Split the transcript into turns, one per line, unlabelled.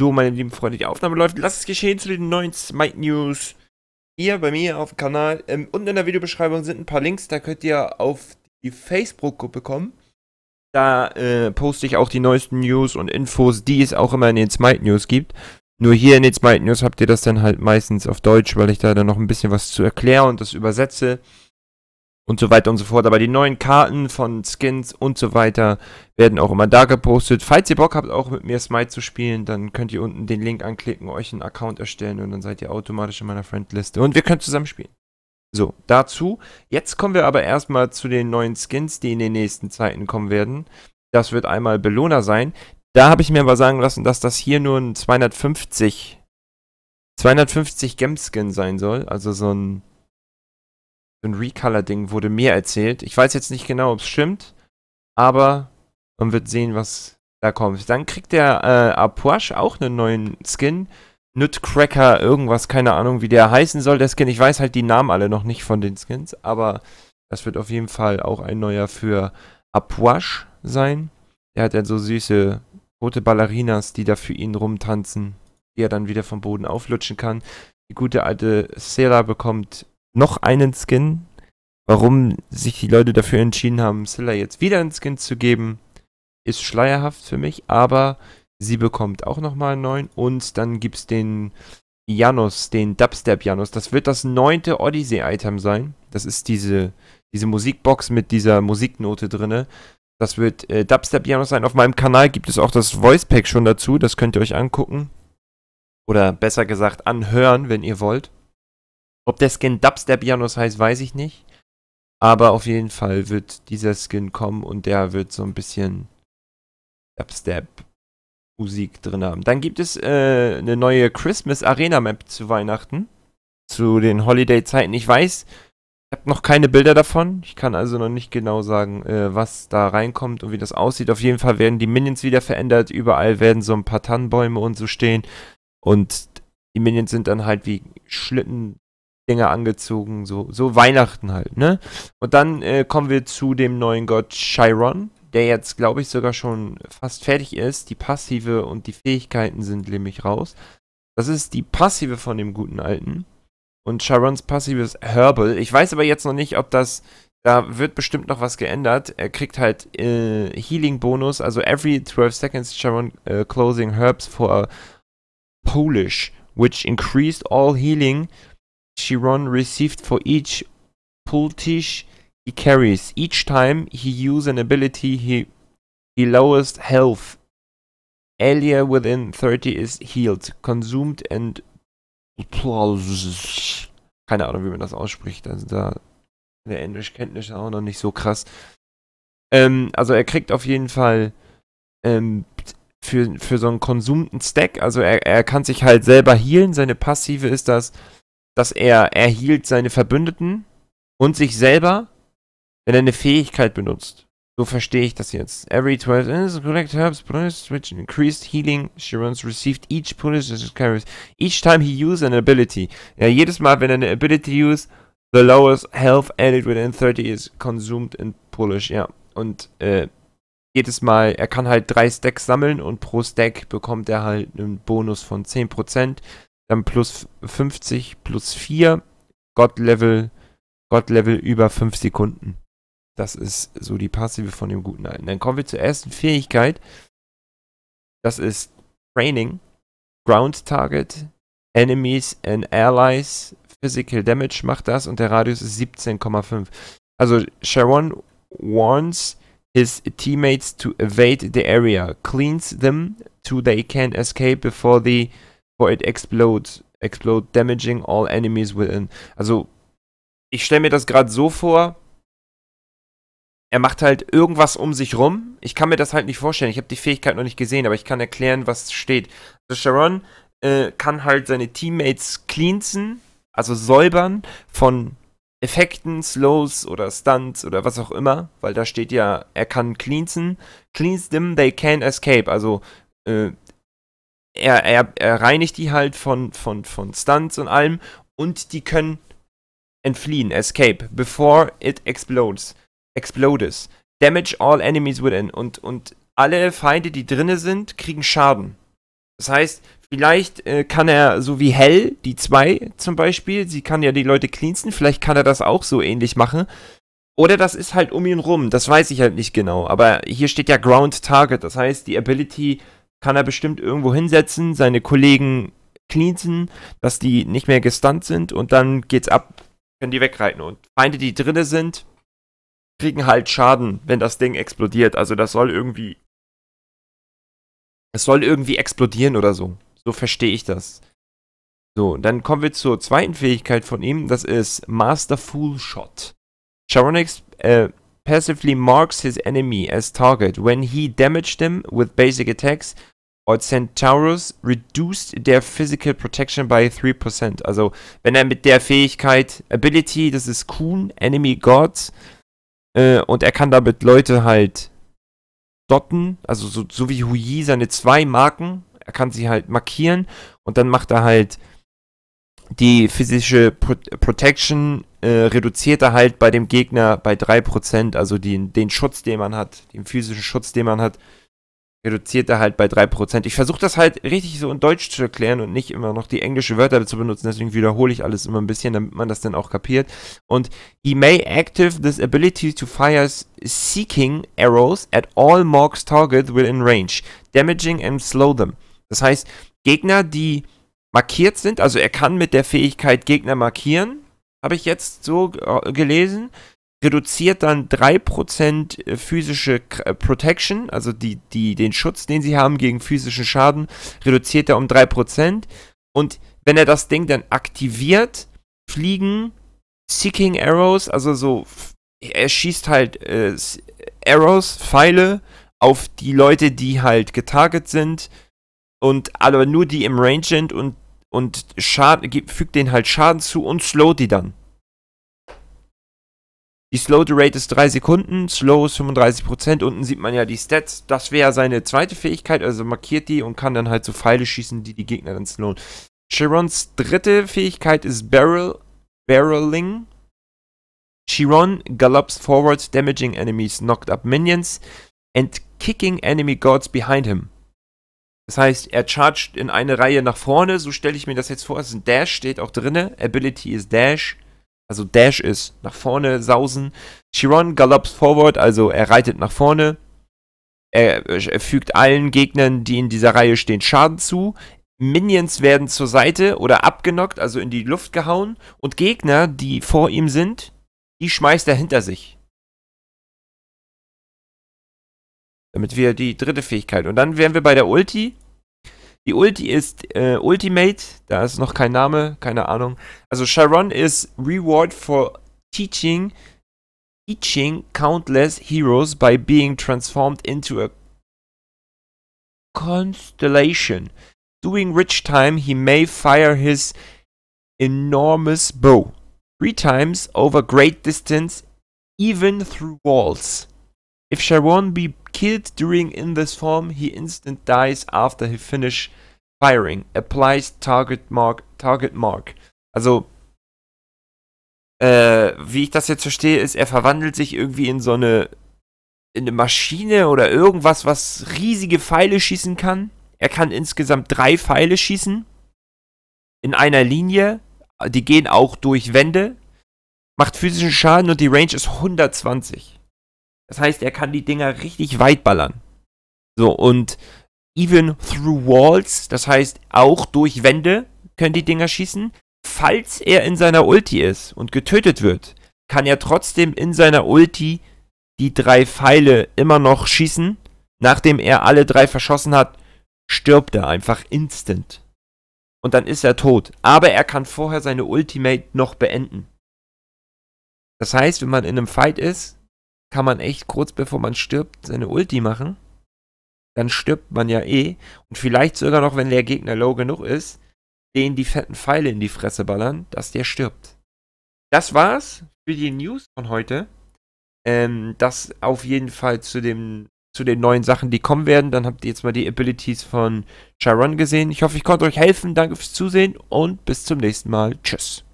So, meine lieben Freunde, die Aufnahme läuft. Lasst es geschehen zu den neuen Smite News. Hier bei mir auf dem Kanal. Ähm, unten in der Videobeschreibung sind ein paar Links. Da könnt ihr auf die Facebook-Gruppe kommen. Da äh, poste ich auch die neuesten News und Infos, die es auch immer in den Smite News gibt. Nur hier in den Smite News habt ihr das dann halt meistens auf Deutsch, weil ich da dann noch ein bisschen was zu erklären und das übersetze und so weiter und so fort. Aber die neuen Karten von Skins und so weiter werden auch immer da gepostet. Falls ihr Bock habt, auch mit mir Smite zu spielen, dann könnt ihr unten den Link anklicken, euch einen Account erstellen und dann seid ihr automatisch in meiner Friendliste und wir können zusammen spielen. So, dazu. Jetzt kommen wir aber erstmal zu den neuen Skins, die in den nächsten Zeiten kommen werden. Das wird einmal Belohner sein. Da habe ich mir aber sagen lassen, dass das hier nur ein 250 250 Gem Skin sein soll, also so ein so ein Recolor-Ding wurde mehr erzählt. Ich weiß jetzt nicht genau, ob es stimmt, aber man wird sehen, was da kommt. Dann kriegt der äh, Apuash auch einen neuen Skin. Nutcracker, irgendwas, keine Ahnung, wie der heißen soll, der Skin. Ich weiß halt die Namen alle noch nicht von den Skins, aber das wird auf jeden Fall auch ein neuer für Apuash sein. Der hat ja so süße rote Ballerinas, die da für ihn rumtanzen, die er dann wieder vom Boden auflutschen kann. Die gute alte Sarah bekommt noch einen Skin. Warum sich die Leute dafür entschieden haben, Scylla jetzt wieder einen Skin zu geben, ist schleierhaft für mich, aber sie bekommt auch nochmal einen neuen und dann gibt es den Janus, den Dubstep Janus. Das wird das neunte Odyssey-Item sein. Das ist diese, diese Musikbox mit dieser Musiknote drinne. Das wird äh, Dubstep Janus sein. Auf meinem Kanal gibt es auch das Voice-Pack schon dazu. Das könnt ihr euch angucken. Oder besser gesagt anhören, wenn ihr wollt. Ob der Skin Dubstep Janus heißt, weiß ich nicht. Aber auf jeden Fall wird dieser Skin kommen und der wird so ein bisschen Dubstep Musik drin haben. Dann gibt es äh, eine neue Christmas Arena Map zu Weihnachten. Zu den Holiday Zeiten. Ich weiß, ich habe noch keine Bilder davon. Ich kann also noch nicht genau sagen, äh, was da reinkommt und wie das aussieht. Auf jeden Fall werden die Minions wieder verändert. Überall werden so ein paar Tannenbäume und so stehen. Und die Minions sind dann halt wie Schlitten Dinger angezogen, so, so Weihnachten halt, ne? Und dann äh, kommen wir zu dem neuen Gott Chiron, der jetzt, glaube ich, sogar schon fast fertig ist. Die Passive und die Fähigkeiten sind nämlich raus. Das ist die Passive von dem guten Alten. Und Chirons Passive ist Herbal. Ich weiß aber jetzt noch nicht, ob das. Da wird bestimmt noch was geändert. Er kriegt halt äh, Healing-Bonus, also every 12 seconds Chiron uh, closing herbs for Polish, which increased all healing Chiron received for each Pultish he carries. Each time he uses an ability, he, he lowest health. Alia within 30 is healed, consumed and... Keine Ahnung, wie man das ausspricht. Also da der Englischkenntnisse auch noch nicht so krass. Ähm, also er kriegt auf jeden Fall ähm, für, für so einen konsumten Stack, also er, er kann sich halt selber healen. Seine Passive ist das, dass er erhielt seine Verbündeten und sich selber, wenn er eine Fähigkeit benutzt. So verstehe ich das jetzt. Every 12 minutes, collect herbs, bonus, which increased healing. Shiron's received each bonus carries. Each time he uses an ability. Ja, jedes Mal, wenn er eine Ability used, the lowest health added within 30 is consumed in Polish. Ja, und äh, jedes Mal, er kann halt drei Stacks sammeln und pro Stack bekommt er halt einen Bonus von 10% dann plus 50, plus 4, God-Level, God-Level über 5 Sekunden. Das ist so die passive von dem guten Alten. Dann kommen wir zur ersten Fähigkeit. Das ist Training, Ground Target, Enemies and Allies, Physical Damage macht das und der Radius ist 17,5. Also Sharon warns his teammates to evade the area, cleans them so they can escape before the Void explodes, Explode damaging all enemies within. Also, ich stelle mir das gerade so vor, er macht halt irgendwas um sich rum. Ich kann mir das halt nicht vorstellen. Ich habe die Fähigkeit noch nicht gesehen, aber ich kann erklären, was steht. Also Sharon äh, kann halt seine Teammates cleansen, also säubern von Effekten, Slows oder Stunts oder was auch immer, weil da steht ja, er kann cleansen. Cleans them, they can escape. Also äh, er, er, er reinigt die halt von, von, von Stunts und allem und die können entfliehen, escape, before it explodes. Explodes. Damage all enemies within. Und, und alle Feinde, die drinne sind, kriegen Schaden. Das heißt, vielleicht äh, kann er, so wie Hell, die zwei zum Beispiel, sie kann ja die Leute cleansen, vielleicht kann er das auch so ähnlich machen. Oder das ist halt um ihn rum, das weiß ich halt nicht genau. Aber hier steht ja Ground Target, das heißt, die Ability kann er bestimmt irgendwo hinsetzen, seine Kollegen cleansen, dass die nicht mehr gestunt sind und dann geht's ab, können die wegreiten. Und Feinde, die drinne sind, kriegen halt Schaden, wenn das Ding explodiert. Also das soll irgendwie. Es soll irgendwie explodieren oder so. So verstehe ich das. So, dann kommen wir zur zweiten Fähigkeit von ihm. Das ist Master Fool Shot. Sharonix äh, passively marks his enemy as target when he damaged them with basic attacks or Centaurus reduced their physical protection by 3%. Also, wenn er mit der Fähigkeit Ability, das ist Kuhn, Enemy Gods, äh, und er kann damit Leute halt dotten, also so, so wie Huyi seine zwei Marken, er kann sie halt markieren und dann macht er halt die physische Pro Protection äh, reduziert er halt bei dem Gegner bei 3%, also den, den Schutz, den man hat, den physischen Schutz, den man hat, reduziert er halt bei 3%. Ich versuche das halt richtig so in Deutsch zu erklären und nicht immer noch die englischen Wörter zu benutzen, deswegen wiederhole ich alles immer ein bisschen, damit man das dann auch kapiert. Und he may active this ability to fire seeking arrows at all marks target within range, damaging and slow them. Das heißt, Gegner, die markiert sind, also er kann mit der Fähigkeit Gegner markieren, habe ich jetzt so äh, gelesen, reduziert dann 3% äh, physische äh, Protection, also die, die, den Schutz, den sie haben gegen physischen Schaden, reduziert er um 3%. Und wenn er das Ding dann aktiviert, fliegen Seeking Arrows, also so, er schießt halt äh, Arrows, Pfeile auf die Leute, die halt getarget sind und aber nur die im Range sind und und Schaden, fügt denen halt Schaden zu und slowt die dann. Die Slow Rate ist 3 Sekunden, Slow ist 35%. Unten sieht man ja die Stats. Das wäre seine zweite Fähigkeit, also markiert die und kann dann halt so Pfeile schießen, die die Gegner dann slowen. Chirons dritte Fähigkeit ist Barrel, Barreling. Chiron gallops forward, damaging enemies, knocked up minions and kicking enemy guards behind him. Das heißt, er chargt in eine Reihe nach vorne, so stelle ich mir das jetzt vor. Es ist ein Dash, steht auch drinne. Ability ist Dash. Also Dash ist nach vorne sausen. Chiron gallops forward, also er reitet nach vorne. Er, er fügt allen Gegnern, die in dieser Reihe stehen, Schaden zu. Minions werden zur Seite oder abgenockt, also in die Luft gehauen. Und Gegner, die vor ihm sind, die schmeißt er hinter sich. Damit wir die dritte Fähigkeit. Und dann wären wir bei der Ulti. Die Ulti ist äh, Ultimate. Da ist noch kein Name, keine Ahnung. Also Sharon ist Reward for Teaching. Teaching countless heroes by being transformed into a constellation. During which time he may fire his enormous bow. Three times over great distance, even through walls. If Sharon be killed during in this form, he instant dies after he finish firing. Applies target mark, target mark. Also, äh, wie ich das jetzt verstehe, ist, er verwandelt sich irgendwie in so eine, in eine Maschine oder irgendwas, was riesige Pfeile schießen kann. Er kann insgesamt drei Pfeile schießen. In einer Linie. Die gehen auch durch Wände. Macht physischen Schaden und die Range ist 120. Das heißt, er kann die Dinger richtig weit ballern. So, und even through walls, das heißt auch durch Wände können die Dinger schießen. Falls er in seiner Ulti ist und getötet wird, kann er trotzdem in seiner Ulti die drei Pfeile immer noch schießen. Nachdem er alle drei verschossen hat, stirbt er einfach instant. Und dann ist er tot. Aber er kann vorher seine Ultimate noch beenden. Das heißt, wenn man in einem Fight ist, kann man echt kurz bevor man stirbt seine Ulti machen. Dann stirbt man ja eh. Und vielleicht sogar noch, wenn der Gegner low genug ist, den die fetten Pfeile in die Fresse ballern, dass der stirbt. Das war's für die News von heute. Ähm, das auf jeden Fall zu, dem, zu den neuen Sachen, die kommen werden. Dann habt ihr jetzt mal die Abilities von Chiron gesehen. Ich hoffe, ich konnte euch helfen. Danke fürs Zusehen und bis zum nächsten Mal. Tschüss.